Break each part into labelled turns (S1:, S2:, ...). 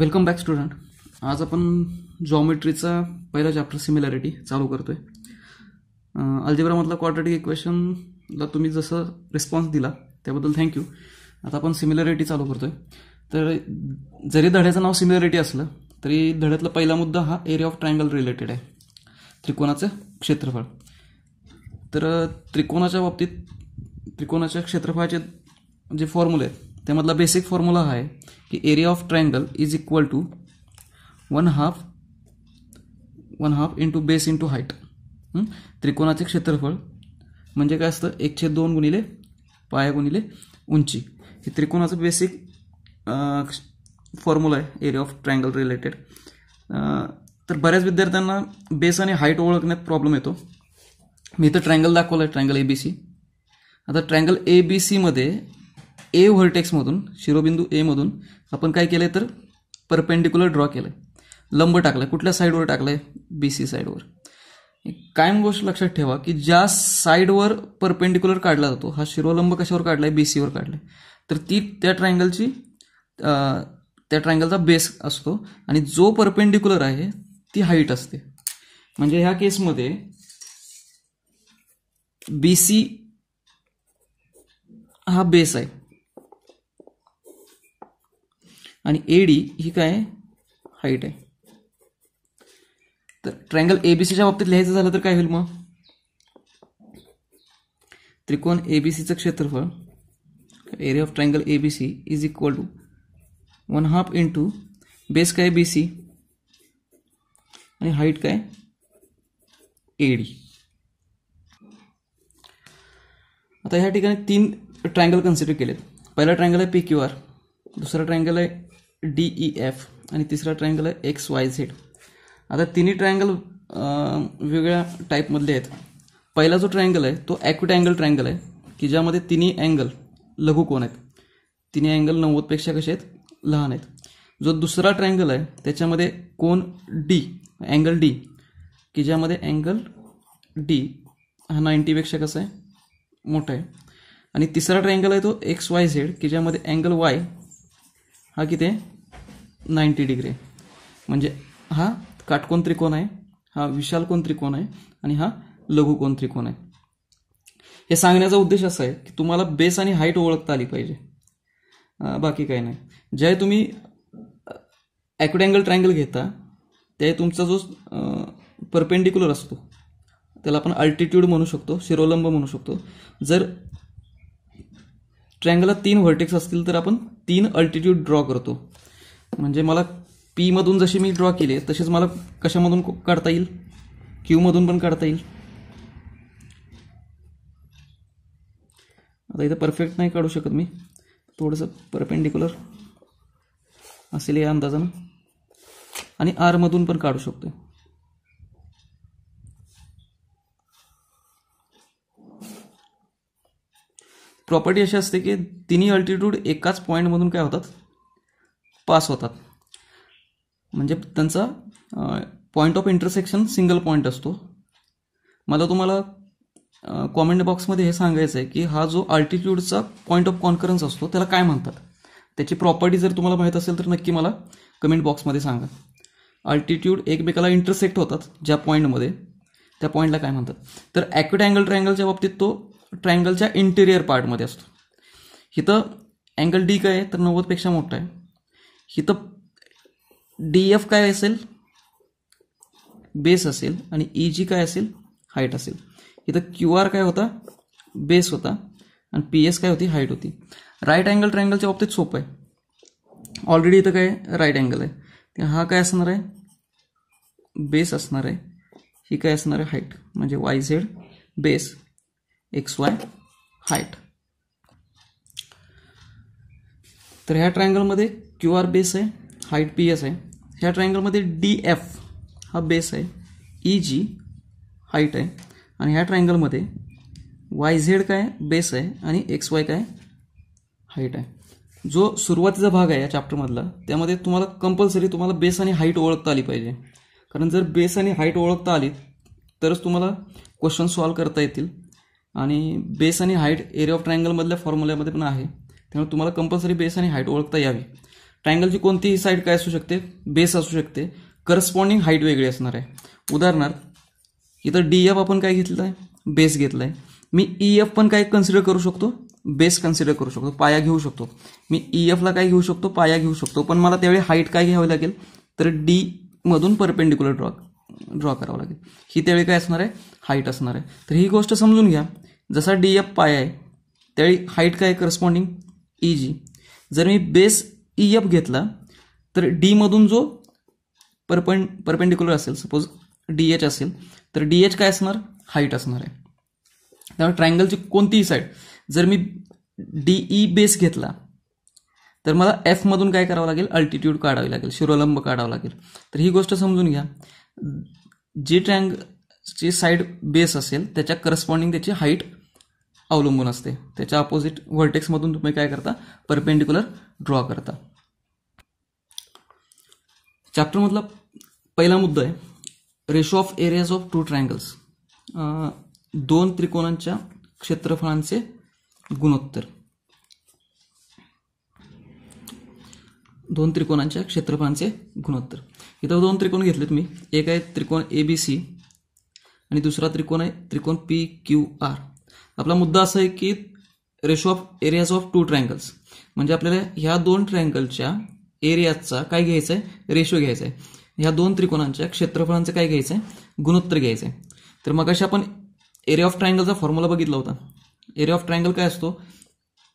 S1: welcome back student आज आपण जॉमेट्रीचा पहिला चॅप्टर सिमिलॅरिटी चालू करतोय अल्जिब्रामधला क्वाड्रेटिक इक्वेशनला तुम्ही जसं रिस्पॉन्स दिला त्याबद्दल थँक्यू आता आपण सिमिलॅरिटी चालू करतोय तर जरी धड्याचं नाव सिमिलॅरिटी असलं तरी धड्यातला पहिला मुद्दा हा एरिया ऑफ ट्रायंगल रिलेटेड आहे त्रिकोणाचं क्षेत्रफळ तर त्रिकोणाच्या बाबतीत त्रिकोणाच्या क्षेत्रफळाचे जे फॉर्म्युले आहेत त्यामधला बेसिक फॉर्म्युला आहे की area of triangle is equal to one half one half into base into height त्रिकोणाचे क्षेत्रफळ म्हणजे काय असतं एकशे दोन गुणिले पाया गुणिले उंची हे त्रिकोणाचं बेसिक फॉर्म्युला आहे एरिया ऑफ ट्रँगल रिलेटेड तर बऱ्याच विद्यार्थ्यांना बेस आणि हाईट ओळखण्यात प्रॉब्लेम येतो मी इथं ट्रँगल दाखवलं आहे ट्रँगल ए बी सी आता ट्रँगल ए बी सीमध्ये ए व्हर्टेक्समधून शिरोबिंदू एमधून आपण काय केलं आहे तर परपेंडिक्युलर ड्रॉ केलं आहे लंब टाकलाय कुठल्या साईडवर टाकलाय आहे बी सी साईडवर कायम गोष्ट लक्षात ठेवा की ज्या साईडवर परपेंडिक्युलर काढला जातो हा शिरोलंब कशावर काढला आहे बी सीवर काढला आहे तर ती त्या ट्रायंगलची त्या ट्रायंगलचा बेस असतो आणि जो परपेंडिक्युलर आहे ती हाईट असते म्हणजे ह्या केसमध्ये बी सी हा बेस आहे आणि ए डी ही काय हाईट आहे तर ट्रँगल एबीसीच्या बाबतीत लिहायचं झालं तर काय होईल मग त्रिकोण एबीसीचं क्षेत्रफळ area of triangle ABC is equal to one half to base काय बी सी आणि हाईट काय ए डी आता ह्या ठिकाणी तीन ट्रायंगल कन्सिडर केलेत पहिला ट्रँगल आहे पी क्यू आर दुसरा ट्रँगल आहे डी ई एफ आणि तिसरा ट्रायंगल आहे एक्स वाय झेड आता तिन्ही ट्रायंगल वेगळ्या टाईपमधले आहेत पहिला जो ट्रायंगल आहे तो अँगल ट्रायंगल आहे की ज्यामध्ये तिन्ही अँगल कोण आहेत तिन्ही अँगल नव्वदपेक्षा कसे आहेत लहान आहेत जो दुसरा ट्रायंगल आहे त्याच्यामध्ये कोण डी अँगल डी की ज्यामध्ये अँगल डी हा नाईन्टीपेक्षा कसा आहे मोठा आहे आणि तिसरा ट्रायंगल आहे तो एक्स वाय झेड की ज्यामध्ये अँगल वाय हा किती आहे नाईन्टी डिग्री आहे म्हणजे हा काटकोण त्रिकोण आहे हा कोण त्रिकोण आहे आणि हा लघुकोन त्रिकोण आहे हे सांगण्याचा उद्देश असा आहे की तुम्हाला बेस आणि हाईट ओळखता आली पाहिजे बाकी काही नाही ज्या तुम्ही ॲक्युड अँगल ट्रायंगल घेता त्या तुमचा जो परपेंडिक्युलर असतो त्याला आपण अल्टिट्यूड म्हणू शकतो शिरोलंब म्हणू शकतो जर ट्रँगलला तीन व्हर्टेक्स असतील तर आपण तीन अल्टिट्यूड ड्रॉ करतो म्हणजे मला पी मधून जशी मी ड्रॉ केली आहे तशीच मला कशामधून काढता येईल क्यू मधून पण काढता येईल आता इथं परफेक्ट नाही काढू शकत मी थोडंसं परपेंडिक्युलर असेल या अंदाजानं आणि आरमधून पण काढू शकतो प्रॉपर्टी अशी असते की तिन्ही अल्टिट्यूड एकाच पॉईंटमधून काय होतात पास होतात म्हणजे त्यांचा point of intersection single point असतो मला तुम्हाला कॉमेंट बॉक्समध्ये हे सांगायचं आहे की हा जो अल्टिट्यूडचा पॉईंट ऑफ कॉन्करन्स असतो त्याला काय म्हणतात त्याची प्रॉपर्टी जर तुम्हाला माहीत असेल तर नक्की मला कमेंट बॉक्समध्ये सांगा अल्टिट्यूड एकमेकाला इंटरसेक्ट होतात ज्या पॉईंटमध्ये त्या पॉईंटला काय म्हणतात तर ॲक्युट अँगल ट्रायंगलच्या बाबतीत तो ट्रँगलच्या इंटेरियर पार्टमध्ये असतो इथं अँगल डी काय आहे तर नव्वदपेक्षा मोठा आहे इथं डी एफ काय असेल बेस असेल आणि ई e जी काय असेल हाईट असेल इथं क्यू आर काय होता बेस होता आणि पी एस काय होती हाईट होती राईट अँगल ट्रायंगलच्या बाबतीत सोपं आहे ऑलरेडी इथं काय राईट अँगल आहे हा काय असणार आहे बेस असणार आहे ही काय असणार आहे हाईट म्हणजे Y Z base X Y height तर ह्या ट्रँगलमध्ये क्यू आर बेस आहे हाईट पी एस आहे ह्या ट्रायंगलमध्ये डी एफ हा बेस आहे ई जी हाईट आहे आणि ह्या ट्रायंगलमध्ये वाय झेड काय बेस आहे आणि एक्स वाय काय हाईट आहे जो सुरुवातीचा भाग आहे या चॅप्टरमधला त्यामध्ये तुम्हाला कंपल्सरी तुम्हाला बेस आणि हाईट ओळखता आली पाहिजे कारण जर बेस आणि हाईट ओळखता आली तरच तुम्हाला क्वेश्चन सॉल्व करता येतील आणि बेस आणि हाईट एरिया ऑफ ट्रायंगलमधल्या फॉर्म्युल्यामध्ये पण आहे त्यामुळे तुम्हाला कंपल्सरी बेस आणि हाईट ओळखता यावी ट्रायंगलची कोणतीही साईड काय असू शकते बेस असू शकते करस्पॉन्डिंग हाईट वेगळी असणार आहे उदाहरणार्थ इथं डी एफ आपण काय घेतलं आहे बेस घेतला आहे मी ई e एफ पण काय कन्सिडर करू शकतो बेस कन्सिडर करू शकतो पाया घेऊ शकतो मी ई e एफला काय घेऊ शकतो पाया घेऊ शकतो पण मला त्यावेळी हाईट काय घ्यावी लागेल तर डी मधून परपेंडिक्युलर ड्रॉ ड्रॉ करावं लागेल ही त्यावेळी काय असणार आहे हाईट असणार आहे तर ही गोष्ट समजून घ्या जसा डी एफ पाया आहे त्यावेळी हाईट काय करस्पॉन्डिंग ई जी जर मी बेस ई e एफ घेतला तर डीमधून जो परपें परपेंडिक्युलर असेल सपोज डी एच असेल तर डी एच काय असणार हाईट असणार आहे त्यामुळे ट्रायंगलची कोणतीही साईड जर मी डीई बेस e घेतला तर मला एफमधून काय करावं लागेल अल्टिट्यूड काढावी लागेल शिरोलंब काढावा लागेल तर ही गोष्ट समजून घ्या जी ची साईड बेस असेल त्याच्या करस्पॉन्डिंग त्याची हाईट अवलंबून असते त्याच्या अपोजिट व्हर्टेक्समधून तुम्ही काय करता परपेंडिक्युलर ड्रॉ करता चॅप्टरमधला पहिला मुद्दा आहे ratio of areas of two triangles दोन त्रिकोणांच्या क्षेत्रफळांचे गुणोत्तर दोन त्रिकोणांच्या क्षेत्रफळांचे गुणोत्तर इथं दोन त्रिकोण घेतलेत तुम्ही एक आहे त्रिकोण ए बी सी आणि दुसरा त्रिकोण आहे त्रिकोण पी क्यू आर आपला मुद्दा असा आहे की ratio of areas of two triangles म्हणजे आपल्याला ह्या दोन ट्रायंगलच्या एरियाजचा काय घ्यायचा आहे रेशो घ्यायचा आहे ह्या दोन त्रिकोणांच्या क्षेत्रफळांचं काय घ्यायचं आहे गुणोत्तर घ्यायचं आहे तर मग अशी आपण एरिया ऑफ ट्रायंगलचा फॉर्म्युला बघितला होता एरिया ऑफ ट्रायंगल काय असतो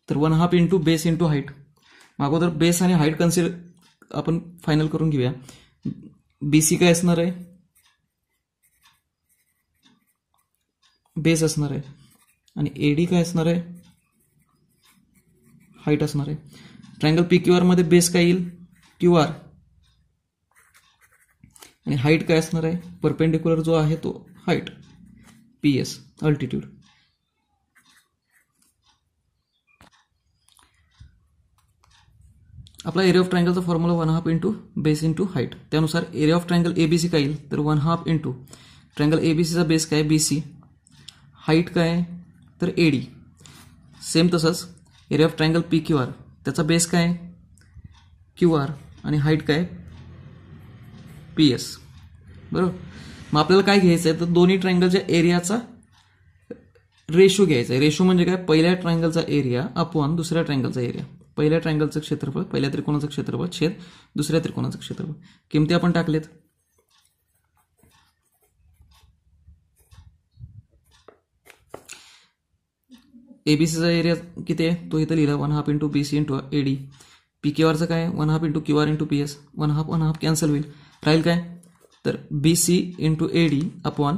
S1: तर one half into base into height अगोदर बेस आणि हाईट कन्सिडर आपण फायनल करून घेऊया बी सी काय असणार आहे बेस असणार आहे आणि ए डी काय असणार आहे हाईट असणार आहे ट्रँगल पी क्यू आर मध्ये बेस काय येईल क्यू आर आणि हाईट काय असणार आहे परपेंडिक्युलर जो आहे तो हाईट पी एस अल्टिट्यूड आपला एरिया ऑफ ट्रँगलचा formula one half into base into height त्यानुसार area of triangle A B C काय येईल तर one half into triangle A B सीचा बेस काय बी सी हाईट काय तर ए डी सेम तसंच area of triangle P Q R त्याचा बेस काय आहे क्यू आर आणि हाईट काय पी एस बरोबर मग आपल्याला काय घ्यायचं आहे तर दोन्ही ट्रायंगलच्या एरियाचा रेशो घ्यायचा आहे रेशो म्हणजे काय पहिल्या ट्रायंगलचा एरिया अपॉन दुसऱ्या ट्रायंगलचा एरिया पहिल्या ट्रायंगलचं क्षेत्रफळ पहिल्या त्रिकोणाचं क्षेत्रफळ छेद दुसऱ्या त्रिकोणाचं क्षेत्रफळ किमती आपण टाकलेत ए एरिया किती आहे तो इथं लिहिला one half into B C into A D P Q आरचं काय one half into Q R into P S one half one half cancel होईल राहील काय तर B C into A D upon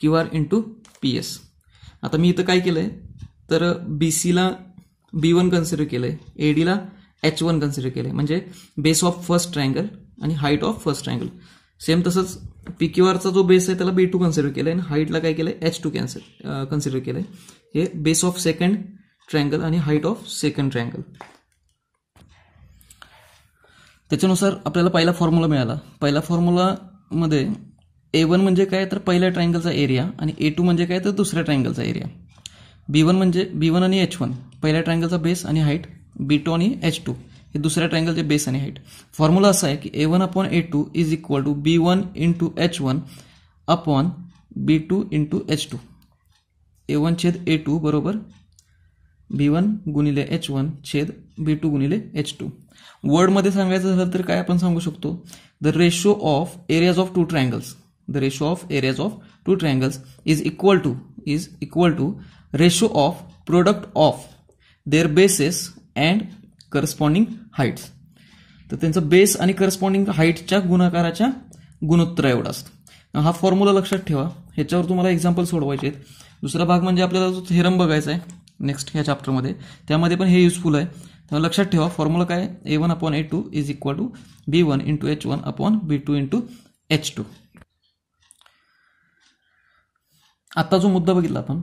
S1: Q R into P S आता मी इथं काय केलं आहे तर बी सीला बी वन कन्सिडर केलं आहे ए डीला एच वन कन्सिडर केलं आहे म्हणजे बेस ऑफ फर्स्ट ट्रायंगल आणि height of first triangle same तसंच पी क्यू आरचा जो बेस आहे त्याला बी टू कन्सिडर केलं आहे आणि हाईटला काय केलं आहे एच टू कॅन्सल कन्सिडर केलं आहे हे बेस ऑफ सेकंड ट्रँगल आणि हाईट ऑफ सेकंड ट्रँगल त्याच्यानुसार आपल्याला पहिला फॉर्म्युला मिळाला पहिला फॉर्म्युलामध्ये ए वन म्हणजे काय तर पहिल्या ट्रायंगलचा एरिया आणि ए टू म्हणजे काय तर दुसऱ्या ट्रायंगलचा एरिया बी वन म्हणजे बी वन आणि एच वन पहिल्या ट्रायंगलचा बेस आणि हाईट बी टू आणि एच टू हे दुसऱ्या ट्रायंगलचे बेस आणि हाईट फॉर्म्युला असा आहे की A one upon A two is equal to B one into H one upon B two into H two A one छेद ए टू बरोबर बी वन गुणिले एच वन छेद बी टू गुणिले H two वर्डमध्ये सांगायचं झालं तर काय आपण सांगू शकतो the ratio of areas of two triangles the ratio of areas of two triangles is equal to is equal to ratio of product of their bases and corresponding heights तर त्यांचं बेस आणि करस्पॉन्डिंग हाईटच्या गुणाकाराच्या गुणोत्तर एवढा असतो हा formula लक्षात ठेवा ह्याच्यावर तुम्हाला एक्झाम्पल सोडवायचे आहेत दुसरा भाग म्हणजे आपल्याला जो थेरम बघायचा आहे नेक्स्ट ह्या चॅप्टरमध्ये त्यामध्ये पण हे युजफुल आहे तर लक्षात ठेवा फॉर्म्युला काय A one upon A two is equal to B one into H one upon B two into H two आत्ता जो मुद्दा बघितला आपण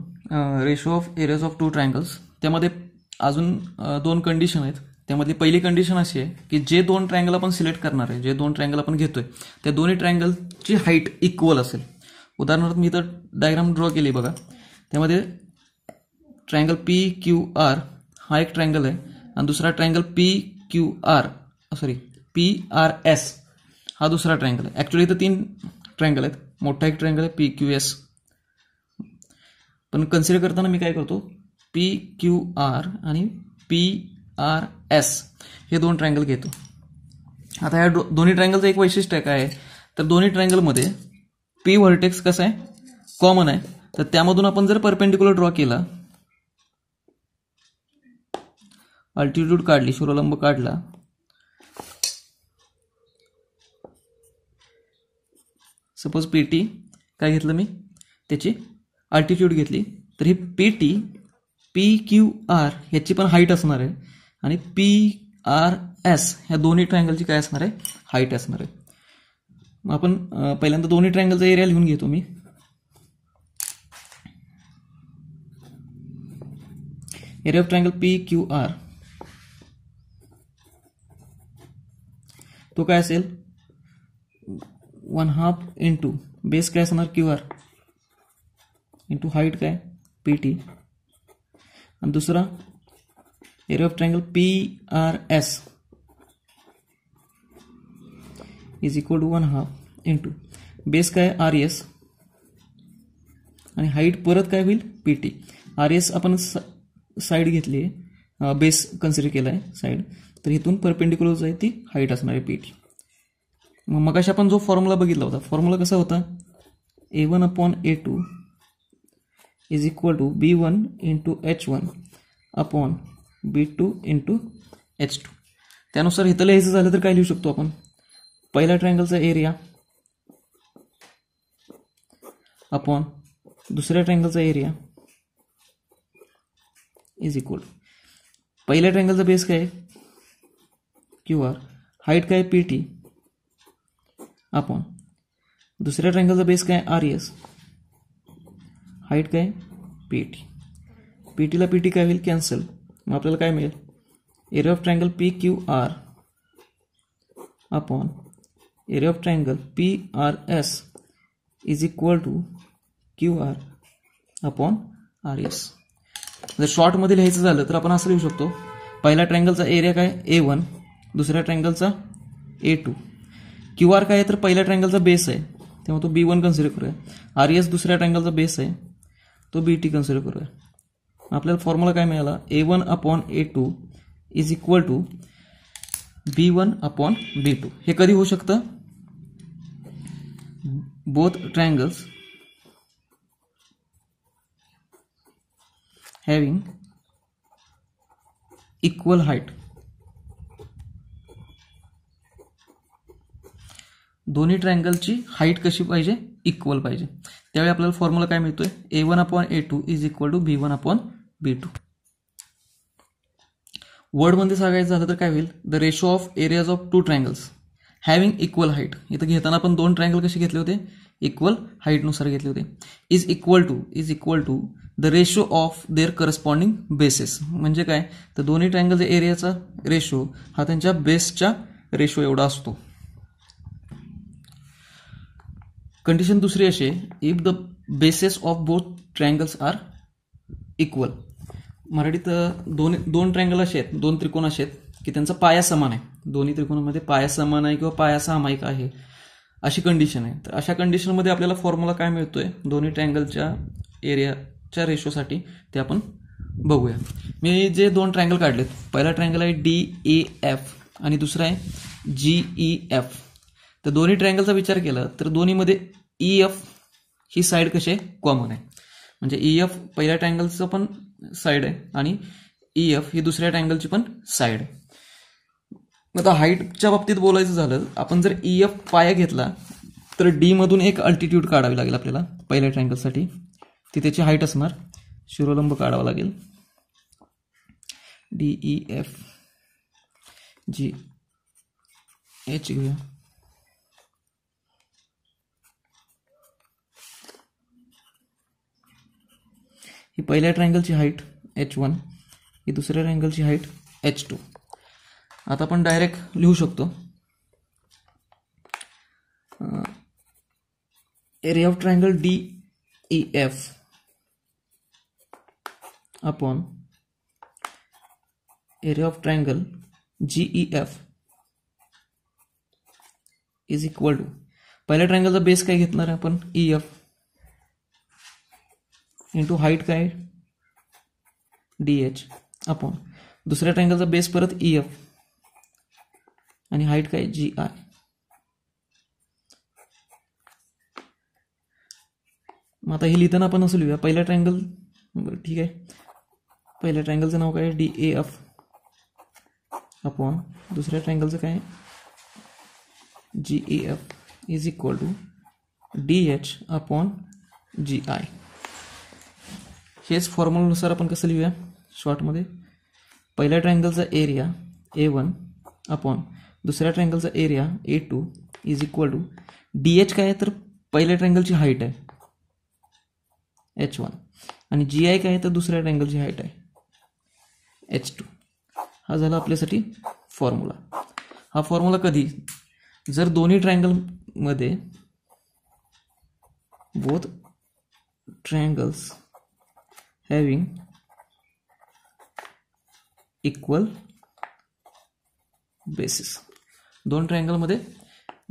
S1: ratio of areas of two triangles त्यामध्ये अजून दोन कंडिशन आहेत त्यामधली पहिली कंडिशन अशी आहे की जे दोन ट्रायंगल आपण सिलेक्ट करणार आहे जे दोन ट्रायंगल आपण घेतोय त्या दोन्ही ट्रँगलची हाईट इक्वल असेल उदाहरणार्थ मी तर डायग्राम ड्रॉ केली बघा त्यामध्ये ट्रँगल पी क्यू आर हा एक ट्रँगल आहे आणि दुसरा triangle P Q R sorry P R S हा दुसरा ट्रायंगल आहे ॲक्च्युली इथं तीन ट्रँगल आहेत मोठा एक ट्रँगल आहे पी क्यू एस पण कन्सिडर करताना मी काय करतो पी क्यू आर आणि पी आर एस हे दोन ट्रँगल घेतो आता या दो दोन्ही ट्रँगलचं एक वैशिष्ट्य काय आहे तर दोन्ही ट्रँगलमध्ये पी व्हर्टेक्स कसं आहे कॉमन आहे तर त्यामधून आपण जर परपेंडिक्युलर ड्रॉ केला अल्टिट्यूड काढली शिरोलंब काढला सपोज पेटी काय घेतलं मी त्याची अल्टिट्यूड घेतली तर ही पेटी पी क्यू आर ह्याची पण हाईट असणार आहे आणि पी आर एस ह्या दोन्ही ट्रायंगलची काय असणार आहे हाईट असणार आहे मग आपण पहिल्यांदा दोन्ही ट्रँगलचा एरिया लिहून घेतो मी area of triangle P Q R तो क्या है वन हाफ इंटू बेस क्या है क्यू आर इंटू हाइट का है पी टी दूसरा area of triangle P R S is equal to one half into base काय आर एस हाइट परत का होईल पी टी आर एस अपन साईड घेतली आहे बेस कन्सिडर केला आहे साईड तर इथून परपेंडिक्युलर जो आहे ती हाईट असणार आहे पीठ मग मगाशी आपण जो फॉर्म्युला बघितला होता फॉर्म्युला कसा होता A one upon A two is equal to B one into H one upon B two into H two त्यानुसार इथं लिहायचं झालं तर काय लिहू शकतो आपण पहिल्या ट्रँगलचा एरिया अपॉन दुसऱ्या ट्रँगलचा एरिया इज इक्वल पहला ट्रैंगल द बेस का है क्यू आर हाइट का है पी टी अपॉन दूसरा ट्रैंगल द बेस का है आर एस का है पी टी पी टीला पी टी का होईल कैंसल मैं अपने का मिले area of triangle P Q R upon area of triangle P R S is equal to Q R upon R S जर शॉर्टमध्ये लिहायचं झालं तर आपण असं लिहू शकतो पहिला ट्रँगलचा एरिया काय ए वन दुसऱ्या ट्रँगलचा ए टू क्यू आर काय आहे तर पहिल्या ट्रँगलचा बेस आहे तेव्हा तो बी वन कन्सिडर करूया आर एस e दुसऱ्या ट्रँगलचा बेस आहे तो बी टी कन्सिडर करूया आपल्याला फॉर्म्युला काय मिळाला A one upon A two is equal to B one upon B two हे कधी होऊ शकतं both triangles having equal height दोन्ही ट्रँगलची हाईट कशी पाहिजे इक्वल पाहिजे त्यावेळी आपल्याला फॉर्म्युला काय मिळतोय A one upon A two is equal to B one upon B two वर्डमध्ये सांगायचं झालं तर काय होईल the ratio of areas of two triangles having equal height इथं घेताना आपण दोन ट्रँगल कसे घेतले होते इक्वल हाईटनुसार घेतले होते is equal to is equal to the ratio of their corresponding bases म्हणजे काय तर दोन्ही ट्रायंगलच्या एरियाचा रेशो हा त्यांच्या बेसच्या रेशो एवढा असतो कंडिशन दुसरी असे if the bases of both triangles are equal मराठीत दोन दोन ट्रँगल असे आहेत दोन त्रिकोण असे आहेत की त्यांचा पाया समान आहे दोन्ही त्रिकोणामध्ये पाया समान आहे किंवा पाया सामायिक आहे अशी कंडिशन आहे तर अशा कंडिशनमध्ये आपल्याला फॉर्म्युला काय मिळतोय दोन्ही ट्रँगलच्या एरियाच्या रेशोसाठी ते आपण बघूया मी जे दोन ट्रँगल काढलेत पहिला ट्रँगल आहे डी ए एफ आणि दुसरा आहे जी ई एफ तर दोन्ही ट्रँगलचा विचार केला तर दोन्हीमध्ये ई e एफ ही साईड कशी आहे कॉमन आहे म्हणजे ई e एफ पहिल्या ट्रँगलचं पण साईड आहे आणि ई e एफ ही दुसऱ्या ट्रँगलची पण साईड आहे मग आता हाईटच्या बाबतीत बोलायचं झालं आपण जर ई e एफ पाया घेतला तर डीमधून एक अल्टिट्यूड काढावी लागेल आपल्याला पहिल्या ट्रँगलसाठी ती त्याची हाईट असणार शिरोलंब काढावा लागेल D E F G H घेऊया ही पहिल्या ट्रँगलची हाईट एच वन ही दुसऱ्या ट्रँगलची हाईट एच टू आता अपन डायरेक्ट लिहू शकतो area of triangle D E F upon area of triangle G E F is equal to पहले ट्रायंगलचा बेस का अपन ई एफ इंटू हाइट का डी एच अपॉन दुसऱ्या ट्रायंगलचा बेस परत ई e एफ आणि हाईट काय जी आय मग आता हे लिहिताना आपण असं लिहूया पहिला ट्रँगल बरं ठीक आहे पहिल्या ट्रँगलचं नाव काय डी ए एफ अपॉन दुसऱ्या ट्रँगलचं काय G A F is equal to D H upon G I हेच फॉर्म्युलानुसार आपण कसं लिहूया शॉर्टमध्ये पहिल्या ट्रँगलचा एरिया ए वन अपॉन दुसऱ्या ट्रँगलचा area A two is equal to D H काय आहे तर पहिल्या ट्रँगलची हाईट आहे एच वन आणि जी आय काय आहे तर दुसऱ्या ट्रँगलची हाईट आहे एच टू हा झाला आपल्यासाठी फॉर्म्युला हा फॉर्म्युला कधी जर दोन्ही ट्रँगलमध्ये both triangles having equal basis दोन मध्ये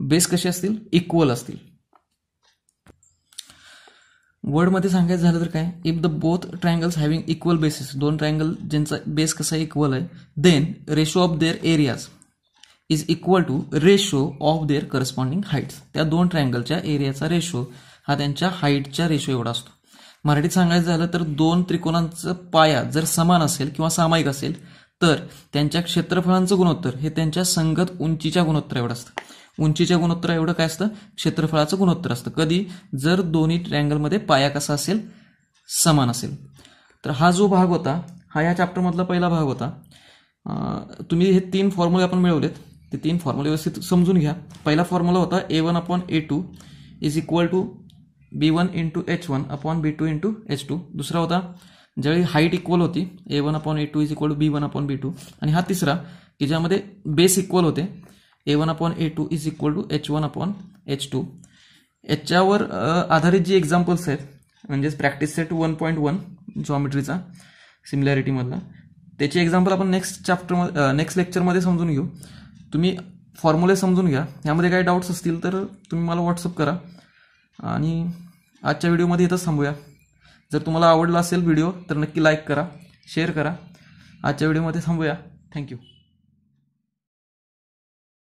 S1: बेस कसे असतील इक्वल असतील मध्ये सांगायचं झालं तर काय if the both triangles having equal basis दोन ट्रायंगल ज्यांचा बेस कसा इक्वल आहे then ratio of their areas is equal to ratio of their corresponding heights त्या दोन ट्रायंगलच्या एरियाचा रेशो हा त्यांच्या हाईटच्या रेशो एवढा असतो मराठीत सांगायचं झालं तर दोन त्रिकोणांचा पाया जर समान असेल किंवा सामायिक असेल तर त्यांच्या क्षेत्रफळांचं गुणोत्तर हे त्यांच्या संगत उंचीच्या गुणोत्तर एवढं असतं उंचीच्या गुणोत्तर एवढं काय असतं क्षेत्रफळाचं गुणोत्तर असतं कधी जर दोन्ही ट्रँगलमध्ये पाया कसा असेल समान असेल तर हा जो भाग होता हा या चॅप्टरमधला पहिला भाग होता तुम्ही हे तीन फॉर्म्युले आपण मिळवलेत ते तीन फॉर्म्युले व्यवस्थित समजून घ्या पहिला फॉर्म्युला होता A one upon A two is equal to B one into H one upon B two into H two दुसरा होता ज्यावेळी हाईट इक्वल होती A one upon A two is equal to B one upon B two आणि हा तिसरा की ज्यामध्ये base equal होते A one upon A two is equal to H one upon H two याच्यावर आधारित जी एक्झाम्पल्स आहेत म्हणजेच practice set one point one जॉमेट्रीचा सिमिलॅरिटीमधला त्याची एक्झाम्पल आपण नेक्स्ट चॅप्टरमध्ये नेक्स्ट लेक्चरमध्ये समजून घेऊ तुम्ही फॉर्म्युले समजून घ्या यामध्ये काही डाऊट्स असतील तर तुम्ही मला व्हॉट्सअप करा आणि आजच्या व्हिडिओमध्ये इथंच थांबूया जर तुम्हाला आवडला असेल व्हिडिओ तर नक्की लाईक करा शेअर करा आजच्या व्हिडिओमध्ये थांबूया थँक्यू